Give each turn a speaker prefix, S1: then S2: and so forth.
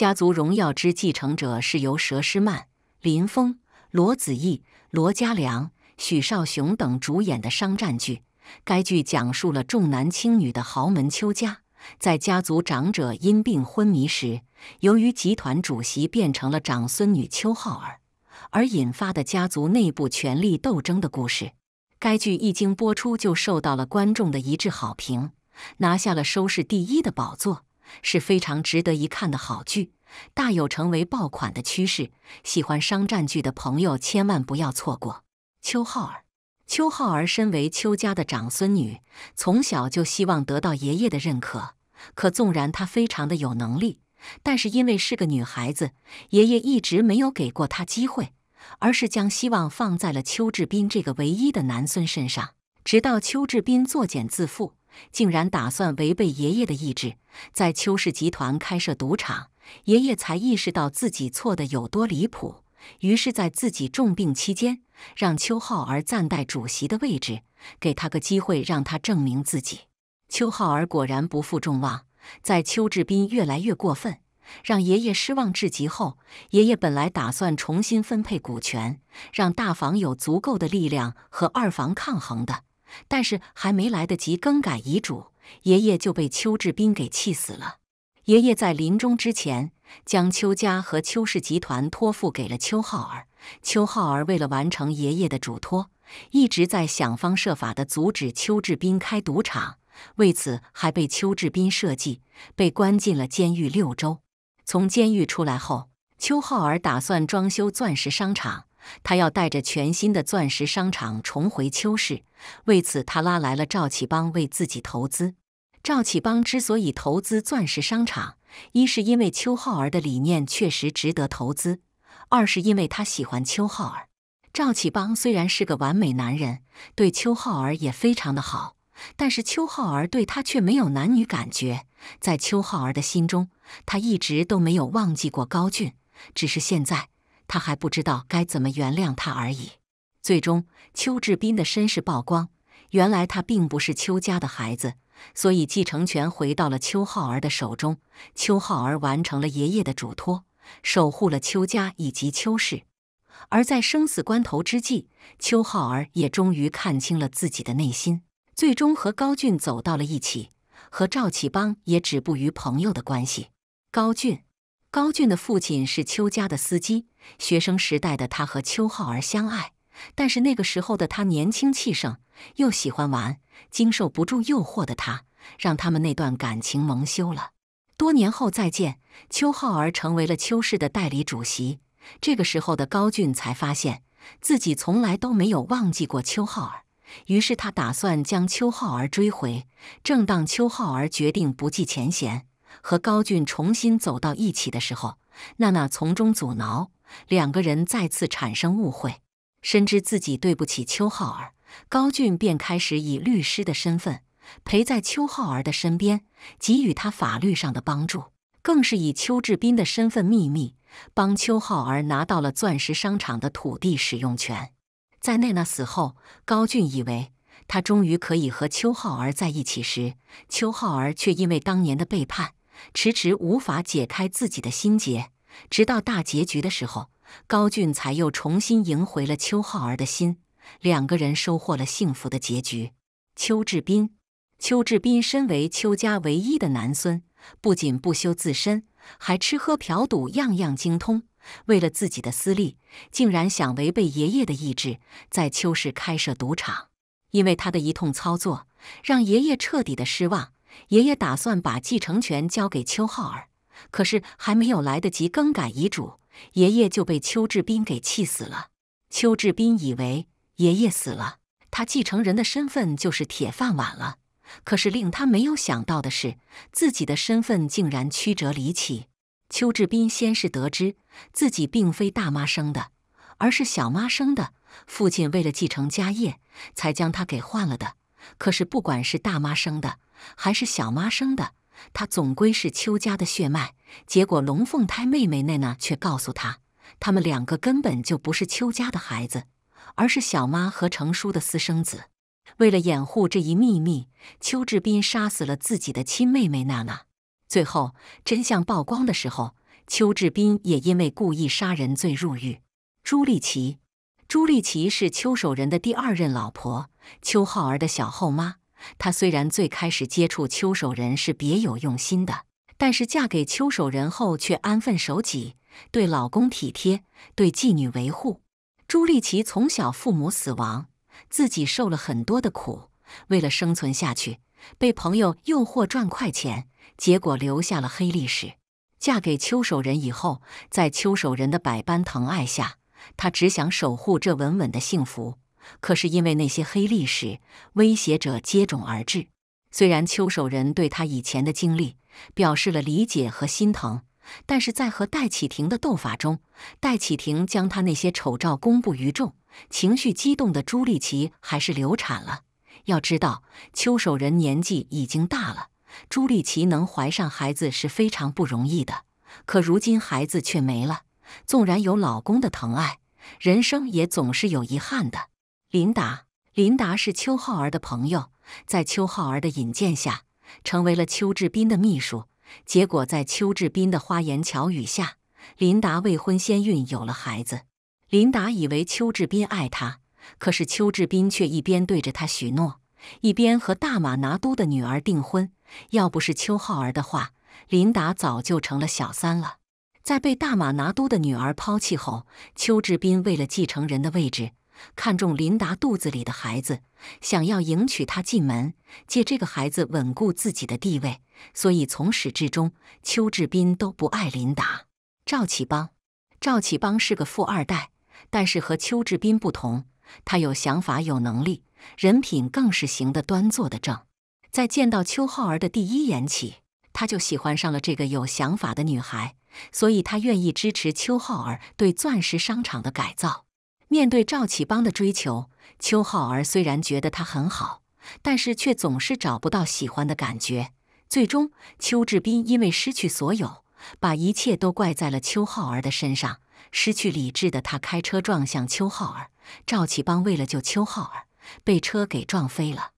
S1: 《家族荣耀之继承者》是由佘诗曼、林峰、罗子毅、罗嘉良、许绍雄等主演的商战剧。该剧讲述了重男轻女的豪门邱家，在家族长者因病昏迷时，由于集团主席变成了长孙女邱浩儿，而引发的家族内部权力斗争的故事。该剧一经播出就受到了观众的一致好评，拿下了收视第一的宝座。是非常值得一看的好剧，大有成为爆款的趋势。喜欢商战剧的朋友千万不要错过。邱浩儿，邱浩儿身为邱家的长孙女，从小就希望得到爷爷的认可。可纵然她非常的有能力，但是因为是个女孩子，爷爷一直没有给过她机会，而是将希望放在了邱志斌这个唯一的男孙身上。直到邱志斌作茧自缚。竟然打算违背爷爷的意志，在邱氏集团开设赌场。爷爷才意识到自己错得有多离谱，于是，在自己重病期间，让邱浩儿暂代主席的位置，给他个机会，让他证明自己。邱浩儿果然不负众望，在邱志斌越来越过分，让爷爷失望至极后，爷爷本来打算重新分配股权，让大房有足够的力量和二房抗衡的。但是还没来得及更改遗嘱，爷爷就被邱志斌给气死了。爷爷在临终之前将邱家和邱氏集团托付给了邱浩儿。邱浩儿为了完成爷爷的嘱托，一直在想方设法地阻止邱志斌开赌场，为此还被邱志斌设计被关进了监狱六周。从监狱出来后，邱浩儿打算装修钻石商场。他要带着全新的钻石商场重回秋氏，为此他拉来了赵启邦为自己投资。赵启邦之所以投资钻石商场，一是因为邱浩儿的理念确实值得投资，二是因为他喜欢邱浩儿。赵启邦虽然是个完美男人，对邱浩儿也非常的好，但是邱浩儿对他却没有男女感觉。在邱浩儿的心中，他一直都没有忘记过高俊，只是现在。他还不知道该怎么原谅他而已。最终，邱志斌的身世曝光，原来他并不是邱家的孩子，所以继承权回到了邱浩儿的手中。邱浩儿完成了爷爷的嘱托，守护了邱家以及邱氏。而在生死关头之际，邱浩儿也终于看清了自己的内心，最终和高俊走到了一起，和赵启邦也止步于朋友的关系。高俊，高俊的父亲是邱家的司机。学生时代的他和邱浩儿相爱，但是那个时候的他年轻气盛，又喜欢玩，经受不住诱惑的他，让他们那段感情蒙羞了。多年后再见，邱浩儿成为了邱氏的代理主席。这个时候的高俊才发现自己从来都没有忘记过邱浩儿，于是他打算将邱浩儿追回。正当邱浩儿决定不计前嫌和高俊重新走到一起的时候，娜娜从中阻挠。两个人再次产生误会，深知自己对不起邱浩儿，高俊便开始以律师的身份陪在邱浩儿的身边，给予他法律上的帮助，更是以邱志斌的身份秘密帮邱浩儿拿到了钻石商场的土地使用权。在奈娜死后，高俊以为他终于可以和邱浩儿在一起时，邱浩儿却因为当年的背叛，迟迟无法解开自己的心结。直到大结局的时候，高俊才又重新赢回了邱浩儿的心，两个人收获了幸福的结局。邱志斌，邱志斌身为邱家唯一的男孙，不仅不修自身，还吃喝嫖赌，样样精通。为了自己的私利，竟然想违背爷爷的意志，在邱氏开设赌场。因为他的一通操作，让爷爷彻底的失望。爷爷打算把继承权交给邱浩儿。可是还没有来得及更改遗嘱，爷爷就被邱志斌给气死了。邱志斌以为爷爷死了，他继承人的身份就是铁饭碗了。可是令他没有想到的是，自己的身份竟然曲折离奇。邱志斌先是得知自己并非大妈生的，而是小妈生的。父亲为了继承家业，才将他给换了的。可是不管是大妈生的，还是小妈生的。他总归是邱家的血脉，结果龙凤胎妹妹娜娜却告诉他，他们两个根本就不是邱家的孩子，而是小妈和程叔的私生子。为了掩护这一秘密，邱志斌杀死了自己的亲妹妹娜娜。最后真相曝光的时候，邱志斌也因为故意杀人罪入狱。朱丽琪，朱丽琪是邱守仁的第二任老婆，邱浩儿的小后妈。她虽然最开始接触秋守人是别有用心的，但是嫁给秋守人后却安分守己，对老公体贴，对妓女维护。朱立奇从小父母死亡，自己受了很多的苦，为了生存下去，被朋友诱惑赚快钱，结果留下了黑历史。嫁给秋守人以后，在秋守人的百般疼爱下，她只想守护这稳稳的幸福。可是因为那些黑历史，威胁者接踵而至。虽然邱守仁对他以前的经历表示了理解和心疼，但是在和戴启庭的斗法中，戴启庭将他那些丑照公布于众。情绪激动的朱立奇还是流产了。要知道，邱守仁年纪已经大了，朱立奇能怀上孩子是非常不容易的。可如今孩子却没了，纵然有老公的疼爱，人生也总是有遗憾的。琳达，琳达是邱浩儿的朋友，在邱浩儿的引荐下，成为了邱志斌的秘书。结果在邱志斌的花言巧语下，琳达未婚先孕，有了孩子。琳达以为邱志斌爱她，可是邱志斌却一边对着她许诺，一边和大马拿督的女儿订婚。要不是邱浩儿的话，琳达早就成了小三了。在被大马拿督的女儿抛弃后，邱志斌为了继承人的位置。看中琳达肚子里的孩子，想要迎娶她进门，借这个孩子稳固自己的地位。所以从始至终，邱志斌都不爱琳达。赵启邦，赵启邦是个富二代，但是和邱志斌不同，他有想法，有能力，人品更是行得端，坐得正。在见到邱浩儿的第一眼起，他就喜欢上了这个有想法的女孩，所以他愿意支持邱浩儿对钻石商场的改造。面对赵启邦的追求，邱浩儿虽然觉得他很好，但是却总是找不到喜欢的感觉。最终，邱志斌因为失去所有，把一切都怪在了邱浩儿的身上。失去理智的他开车撞向邱浩儿，赵启邦为了救邱浩儿，被车给撞飞了。